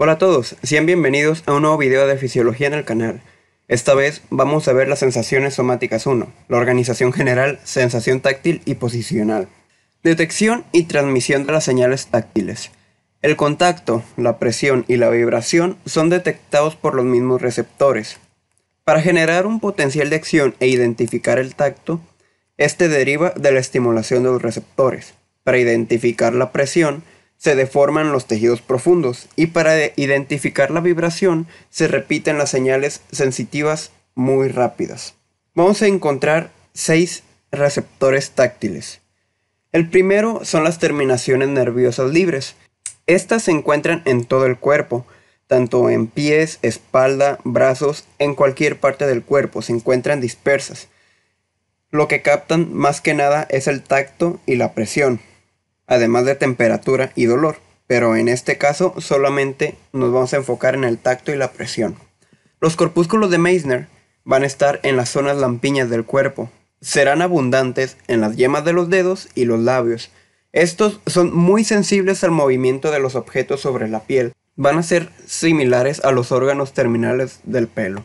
Hola a todos, sean bienvenidos a un nuevo video de fisiología en el canal. Esta vez vamos a ver las sensaciones somáticas 1, la organización general, sensación táctil y posicional. Detección y transmisión de las señales táctiles. El contacto, la presión y la vibración son detectados por los mismos receptores. Para generar un potencial de acción e identificar el tacto, este deriva de la estimulación de los receptores. Para identificar la presión, se deforman los tejidos profundos y para identificar la vibración se repiten las señales sensitivas muy rápidas. Vamos a encontrar seis receptores táctiles. El primero son las terminaciones nerviosas libres. Estas se encuentran en todo el cuerpo, tanto en pies, espalda, brazos, en cualquier parte del cuerpo, se encuentran dispersas. Lo que captan más que nada es el tacto y la presión además de temperatura y dolor, pero en este caso solamente nos vamos a enfocar en el tacto y la presión. Los corpúsculos de Meissner van a estar en las zonas lampiñas del cuerpo, serán abundantes en las yemas de los dedos y los labios. Estos son muy sensibles al movimiento de los objetos sobre la piel, van a ser similares a los órganos terminales del pelo.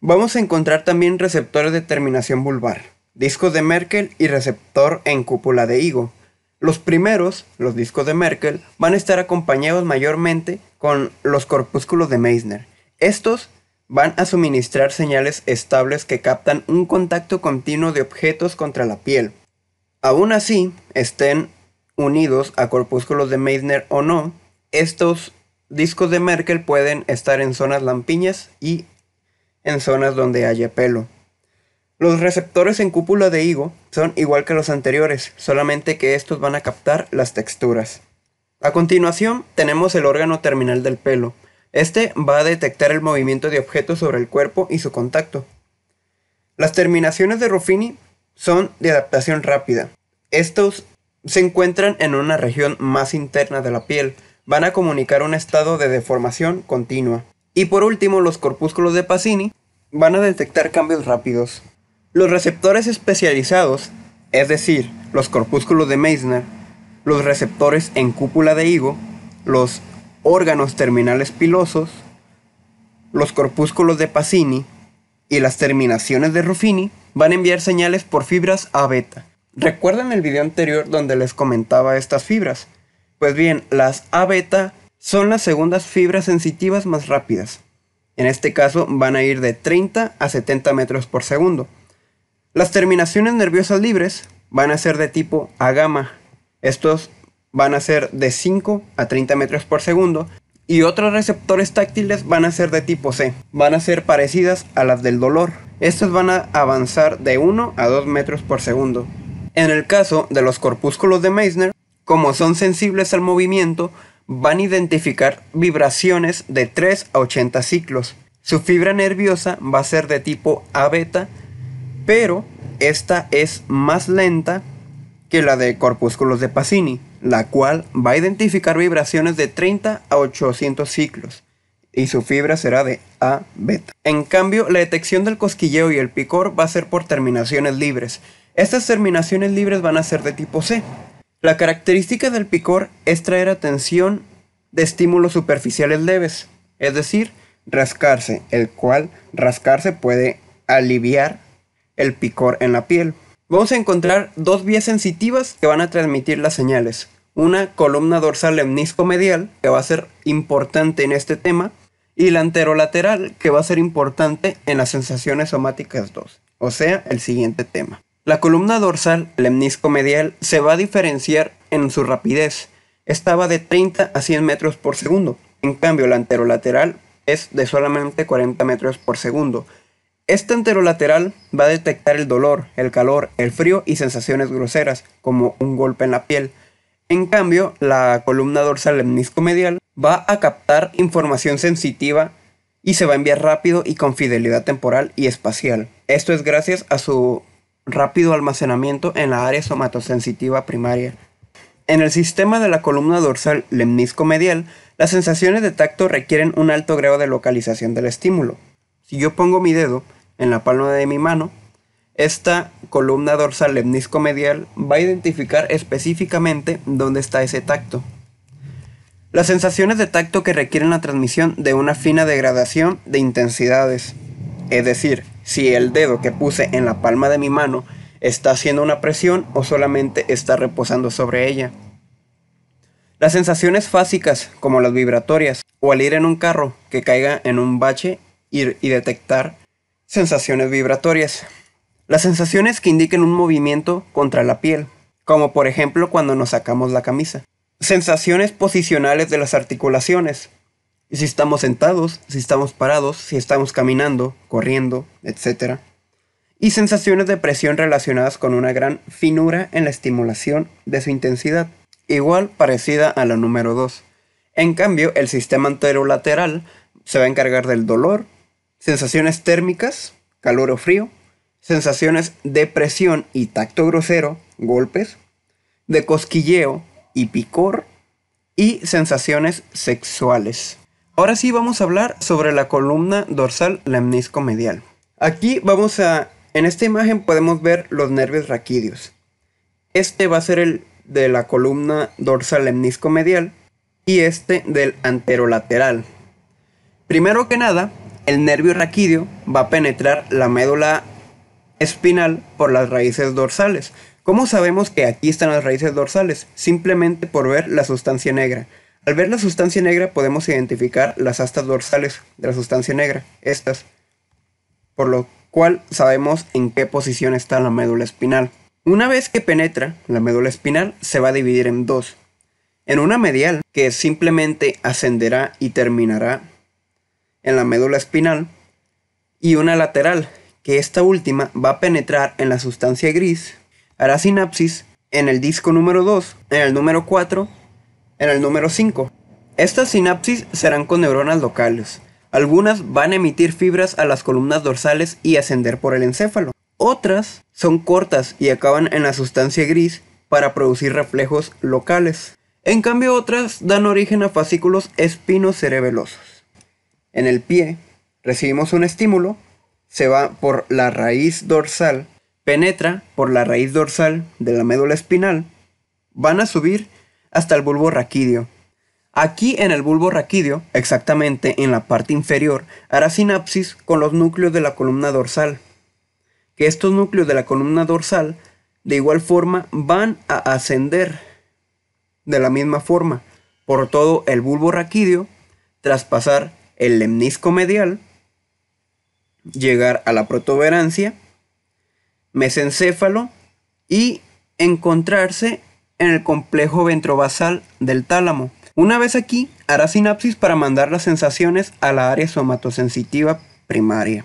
Vamos a encontrar también receptores de terminación vulvar, discos de Merkel y receptor en cúpula de higo. Los primeros, los discos de Merkel, van a estar acompañados mayormente con los corpúsculos de Meissner. Estos van a suministrar señales estables que captan un contacto continuo de objetos contra la piel. Aún así, estén unidos a corpúsculos de Meissner o no, estos discos de Merkel pueden estar en zonas lampiñas y en zonas donde haya pelo. Los receptores en cúpula de higo son igual que los anteriores, solamente que estos van a captar las texturas. A continuación tenemos el órgano terminal del pelo. Este va a detectar el movimiento de objetos sobre el cuerpo y su contacto. Las terminaciones de Ruffini son de adaptación rápida. Estos se encuentran en una región más interna de la piel, van a comunicar un estado de deformación continua. Y por último, los corpúsculos de Pacini van a detectar cambios rápidos. Los receptores especializados, es decir, los corpúsculos de Meissner, los receptores en cúpula de higo, los órganos terminales pilosos, los corpúsculos de Pacini y las terminaciones de Ruffini van a enviar señales por fibras a beta. Recuerden el video anterior donde les comentaba estas fibras. Pues bien, las A beta son las segundas fibras sensitivas más rápidas. En este caso van a ir de 30 a 70 metros por segundo. Las terminaciones nerviosas libres van a ser de tipo a gamma. Estos van a ser de 5 a 30 metros por segundo y otros receptores táctiles van a ser de tipo C. Van a ser parecidas a las del dolor. Estos van a avanzar de 1 a 2 metros por segundo. En el caso de los corpúsculos de Meissner, como son sensibles al movimiento, van a identificar vibraciones de 3 a 80 ciclos. Su fibra nerviosa va a ser de tipo A beta pero esta es más lenta que la de corpúsculos de Pacini, la cual va a identificar vibraciones de 30 a 800 ciclos y su fibra será de A beta. En cambio, la detección del cosquilleo y el picor va a ser por terminaciones libres. Estas terminaciones libres van a ser de tipo C. La característica del picor es traer atención de estímulos superficiales leves, es decir, rascarse, el cual rascarse puede aliviar el picor en la piel. Vamos a encontrar dos vías sensitivas que van a transmitir las señales. Una columna dorsal lemnisco-medial, que va a ser importante en este tema, y la anterolateral, que va a ser importante en las sensaciones somáticas 2, o sea, el siguiente tema. La columna dorsal lemnisco-medial se va a diferenciar en su rapidez. Estaba de 30 a 100 metros por segundo. En cambio, la anterolateral es de solamente 40 metros por segundo. Este anterolateral va a detectar el dolor, el calor, el frío y sensaciones groseras, como un golpe en la piel. En cambio, la columna dorsal lemnisco medial va a captar información sensitiva y se va a enviar rápido y con fidelidad temporal y espacial. Esto es gracias a su rápido almacenamiento en la área somatosensitiva primaria. En el sistema de la columna dorsal lemnisco-medial, las sensaciones de tacto requieren un alto grado de localización del estímulo. Si yo pongo mi dedo, en la palma de mi mano, esta columna dorsal lemnisco-medial va a identificar específicamente dónde está ese tacto. Las sensaciones de tacto que requieren la transmisión de una fina degradación de intensidades. Es decir, si el dedo que puse en la palma de mi mano está haciendo una presión o solamente está reposando sobre ella. Las sensaciones fásicas, como las vibratorias, o al ir en un carro que caiga en un bache ir y detectar Sensaciones vibratorias. Las sensaciones que indiquen un movimiento contra la piel, como por ejemplo cuando nos sacamos la camisa. Sensaciones posicionales de las articulaciones. Si estamos sentados, si estamos parados, si estamos caminando, corriendo, etc. Y sensaciones de presión relacionadas con una gran finura en la estimulación de su intensidad, igual parecida a la número 2. En cambio, el sistema anterolateral se va a encargar del dolor, sensaciones térmicas, calor o frío, sensaciones de presión y tacto grosero, golpes, de cosquilleo y picor, y sensaciones sexuales. Ahora sí vamos a hablar sobre la columna dorsal lemnisco-medial. Aquí vamos a, en esta imagen podemos ver los nervios raquídeos. Este va a ser el de la columna dorsal lemnisco-medial y este del anterolateral. Primero que nada, el nervio raquídeo va a penetrar la médula espinal por las raíces dorsales. ¿Cómo sabemos que aquí están las raíces dorsales? Simplemente por ver la sustancia negra. Al ver la sustancia negra podemos identificar las astas dorsales de la sustancia negra, estas, por lo cual sabemos en qué posición está la médula espinal. Una vez que penetra, la médula espinal se va a dividir en dos, en una medial que simplemente ascenderá y terminará en la médula espinal y una lateral, que esta última va a penetrar en la sustancia gris, hará sinapsis en el disco número 2, en el número 4, en el número 5. Estas sinapsis serán con neuronas locales. Algunas van a emitir fibras a las columnas dorsales y ascender por el encéfalo. Otras son cortas y acaban en la sustancia gris para producir reflejos locales. En cambio otras dan origen a fascículos espinocerebelosos. En el pie recibimos un estímulo, se va por la raíz dorsal, penetra por la raíz dorsal de la médula espinal, van a subir hasta el bulbo raquídeo. Aquí en el bulbo raquídeo, exactamente en la parte inferior, hará sinapsis con los núcleos de la columna dorsal. Que estos núcleos de la columna dorsal de igual forma van a ascender de la misma forma por todo el bulbo raquídeo, traspasar el lemnisco medial, llegar a la protuberancia, mesencéfalo y encontrarse en el complejo ventrobasal del tálamo. Una vez aquí, hará sinapsis para mandar las sensaciones a la área somatosensitiva primaria.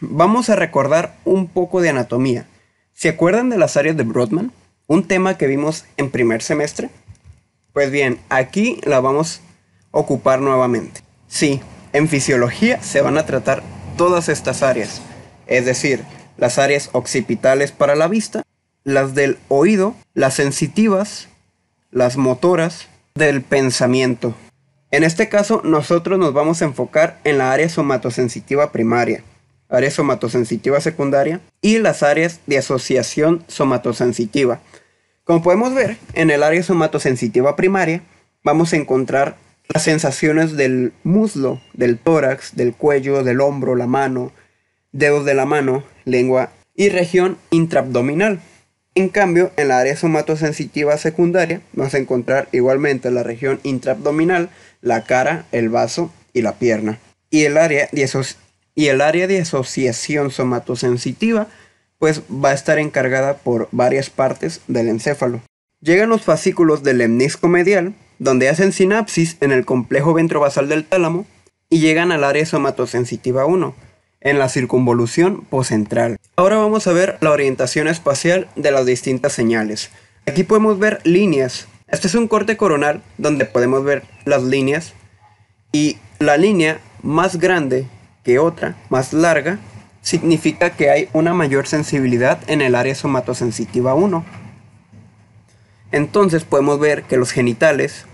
Vamos a recordar un poco de anatomía. ¿Se acuerdan de las áreas de Brodmann? Un tema que vimos en primer semestre. Pues bien, aquí la vamos a ocupar nuevamente. Sí, en fisiología se van a tratar todas estas áreas, es decir, las áreas occipitales para la vista, las del oído, las sensitivas, las motoras, del pensamiento. En este caso, nosotros nos vamos a enfocar en la área somatosensitiva primaria, área somatosensitiva secundaria y las áreas de asociación somatosensitiva. Como podemos ver, en el área somatosensitiva primaria vamos a encontrar las sensaciones del muslo, del tórax, del cuello, del hombro, la mano, dedos de la mano, lengua y región intraabdominal. En cambio, en la área somatosensitiva secundaria vas a encontrar igualmente la región intraabdominal, la cara, el vaso y la pierna. Y el área de, y el área de asociación somatosensitiva pues va a estar encargada por varias partes del encéfalo. Llegan los fascículos del lemnisco medial, donde hacen sinapsis en el complejo ventrobasal del tálamo y llegan al área somatosensitiva 1, en la circunvolución postcentral. Ahora vamos a ver la orientación espacial de las distintas señales. Aquí podemos ver líneas. Este es un corte coronal donde podemos ver las líneas y la línea más grande que otra, más larga, significa que hay una mayor sensibilidad en el área somatosensitiva 1. Entonces podemos ver que los genitales,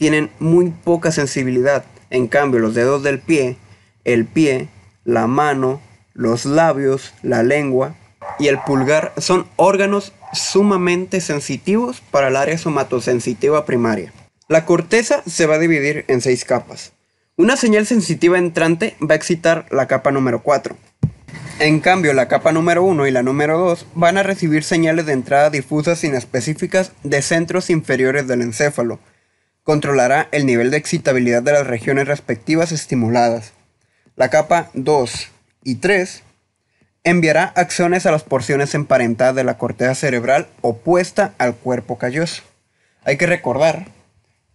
tienen muy poca sensibilidad. En cambio, los dedos del pie, el pie, la mano, los labios, la lengua y el pulgar son órganos sumamente sensitivos para el área somatosensitiva primaria. La corteza se va a dividir en seis capas. Una señal sensitiva entrante va a excitar la capa número 4. En cambio, la capa número 1 y la número 2 van a recibir señales de entrada difusas y específicas de centros inferiores del encéfalo, controlará el nivel de excitabilidad de las regiones respectivas estimuladas. La capa 2 y 3 enviará acciones a las porciones emparentadas de la corteza cerebral opuesta al cuerpo calloso. Hay que recordar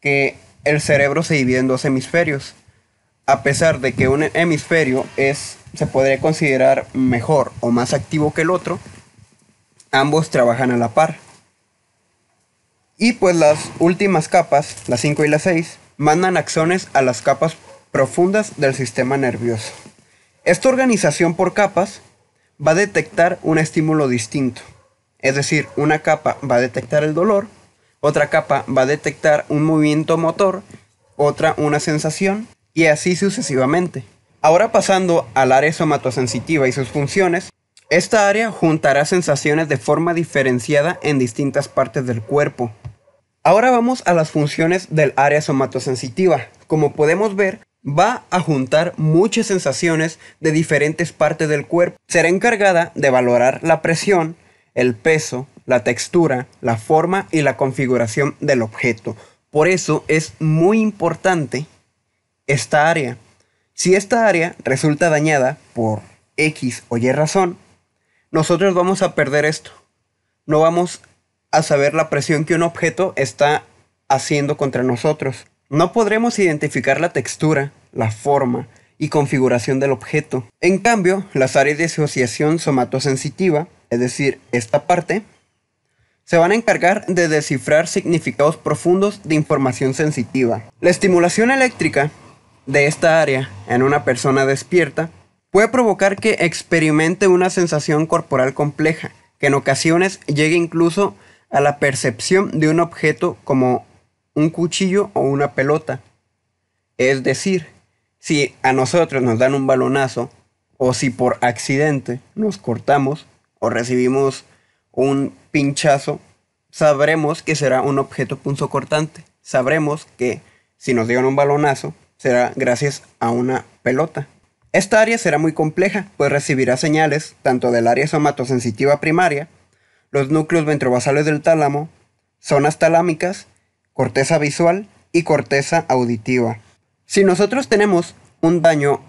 que el cerebro se divide en dos hemisferios. A pesar de que un hemisferio es, se podría considerar mejor o más activo que el otro, ambos trabajan a la par. Y pues las últimas capas, las 5 y las 6, mandan axones a las capas profundas del sistema nervioso. Esta organización por capas va a detectar un estímulo distinto. Es decir, una capa va a detectar el dolor, otra capa va a detectar un movimiento motor, otra una sensación y así sucesivamente. Ahora pasando al área somatosensitiva y sus funciones, esta área juntará sensaciones de forma diferenciada en distintas partes del cuerpo, Ahora vamos a las funciones del área somatosensitiva. Como podemos ver, va a juntar muchas sensaciones de diferentes partes del cuerpo. Será encargada de valorar la presión, el peso, la textura, la forma y la configuración del objeto. Por eso es muy importante esta área. Si esta área resulta dañada por X o Y razón, nosotros vamos a perder esto. No vamos a saber la presión que un objeto está haciendo contra nosotros. No podremos identificar la textura, la forma y configuración del objeto. En cambio, las áreas de asociación somatosensitiva, es decir, esta parte, se van a encargar de descifrar significados profundos de información sensitiva. La estimulación eléctrica de esta área en una persona despierta puede provocar que experimente una sensación corporal compleja, que en ocasiones llegue incluso a la percepción de un objeto como un cuchillo o una pelota. Es decir, si a nosotros nos dan un balonazo o si por accidente nos cortamos o recibimos un pinchazo, sabremos que será un objeto punzocortante. Sabremos que si nos dieron un balonazo será gracias a una pelota. Esta área será muy compleja, pues recibirá señales tanto del área somatosensitiva primaria los núcleos ventrobasales del tálamo, zonas talámicas, corteza visual y corteza auditiva. Si nosotros tenemos un daño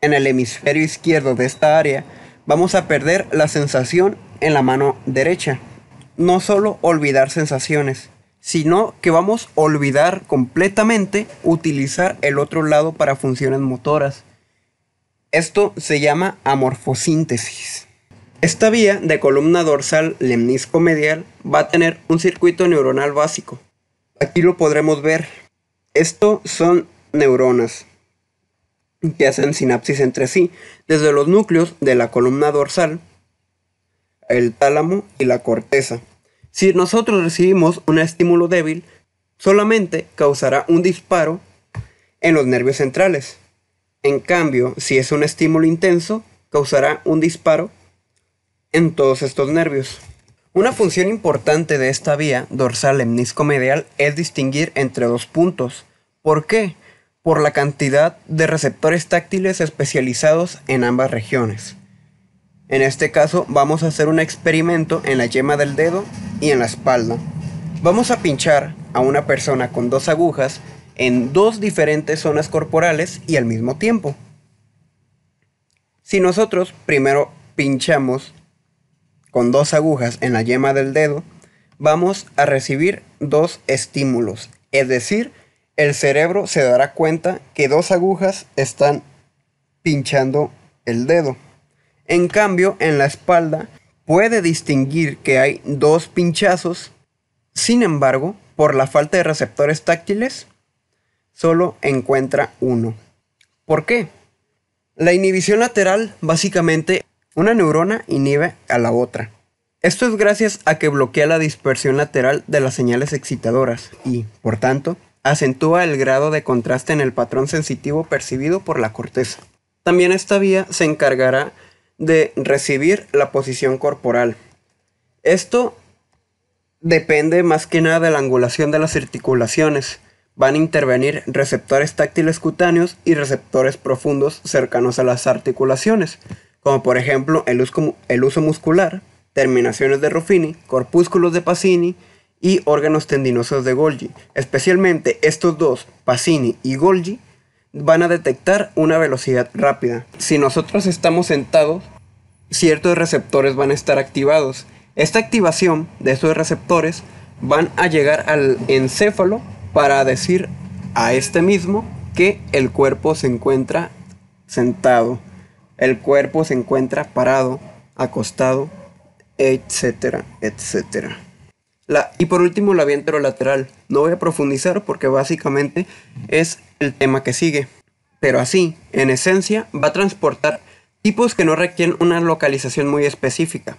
en el hemisferio izquierdo de esta área, vamos a perder la sensación en la mano derecha. No solo olvidar sensaciones, sino que vamos a olvidar completamente utilizar el otro lado para funciones motoras. Esto se llama amorfosíntesis. Esta vía de columna dorsal lemnisco-medial va a tener un circuito neuronal básico. Aquí lo podremos ver. Esto son neuronas que hacen sinapsis entre sí desde los núcleos de la columna dorsal, el tálamo y la corteza. Si nosotros recibimos un estímulo débil, solamente causará un disparo en los nervios centrales. En cambio, si es un estímulo intenso, causará un disparo en todos estos nervios. Una función importante de esta vía dorsal medial es distinguir entre dos puntos. ¿Por qué? Por la cantidad de receptores táctiles especializados en ambas regiones. En este caso vamos a hacer un experimento en la yema del dedo y en la espalda. Vamos a pinchar a una persona con dos agujas en dos diferentes zonas corporales y al mismo tiempo. Si nosotros primero pinchamos con dos agujas en la yema del dedo, vamos a recibir dos estímulos. Es decir, el cerebro se dará cuenta que dos agujas están pinchando el dedo. En cambio, en la espalda puede distinguir que hay dos pinchazos. Sin embargo, por la falta de receptores táctiles, solo encuentra uno. ¿Por qué? La inhibición lateral básicamente una neurona inhibe a la otra. Esto es gracias a que bloquea la dispersión lateral de las señales excitadoras y, por tanto, acentúa el grado de contraste en el patrón sensitivo percibido por la corteza. También esta vía se encargará de recibir la posición corporal. Esto depende más que nada de la angulación de las articulaciones. Van a intervenir receptores táctiles cutáneos y receptores profundos cercanos a las articulaciones, como por ejemplo el uso, muscular, terminaciones de Ruffini, corpúsculos de Pacini y órganos tendinosos de Golgi. Especialmente estos dos, Pacini y Golgi, van a detectar una velocidad rápida. Si nosotros estamos sentados, ciertos receptores van a estar activados. Esta activación de estos receptores van a llegar al encéfalo para decir a este mismo que el cuerpo se encuentra sentado. El cuerpo se encuentra parado, acostado, etcétera, etcétera. y por último, la vía lateral. No voy a profundizar porque básicamente es el tema que sigue. Pero así, en esencia, va a transportar tipos que no requieren una localización muy específica.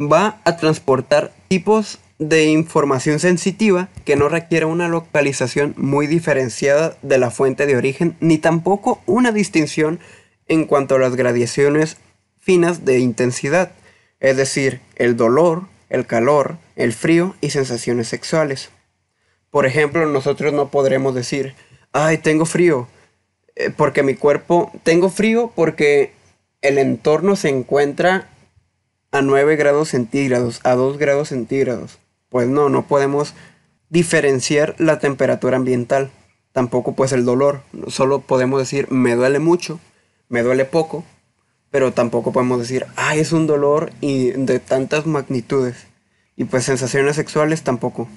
Va a transportar tipos de información sensitiva que no requiere una localización muy diferenciada de la fuente de origen ni tampoco una distinción en cuanto a las gradaciones finas de intensidad, es decir, el dolor, el calor, el frío y sensaciones sexuales. Por ejemplo, nosotros no podremos decir, ay, tengo frío, eh, porque mi cuerpo, tengo frío porque el entorno se encuentra a 9 grados centígrados, a 2 grados centígrados. Pues no, no podemos diferenciar la temperatura ambiental, tampoco pues el dolor, solo podemos decir me duele mucho me duele poco, pero tampoco podemos decir, ah, es un dolor y de tantas magnitudes. Y pues sensaciones sexuales tampoco.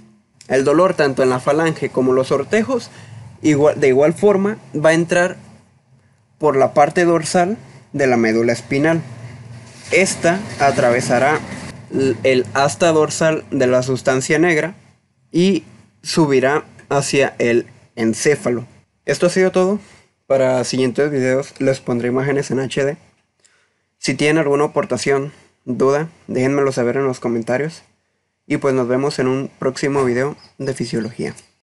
El dolor tanto en la falange como los ortejos igual, de igual forma, va a entrar por la parte dorsal de la médula espinal. Esta atravesará el hasta dorsal de la sustancia negra y subirá hacia el encéfalo. Esto ha sido todo. Para siguientes videos les pondré imágenes en HD. Si tienen alguna aportación, duda, déjenmelo saber en los comentarios. Y pues nos vemos en un próximo video de fisiología.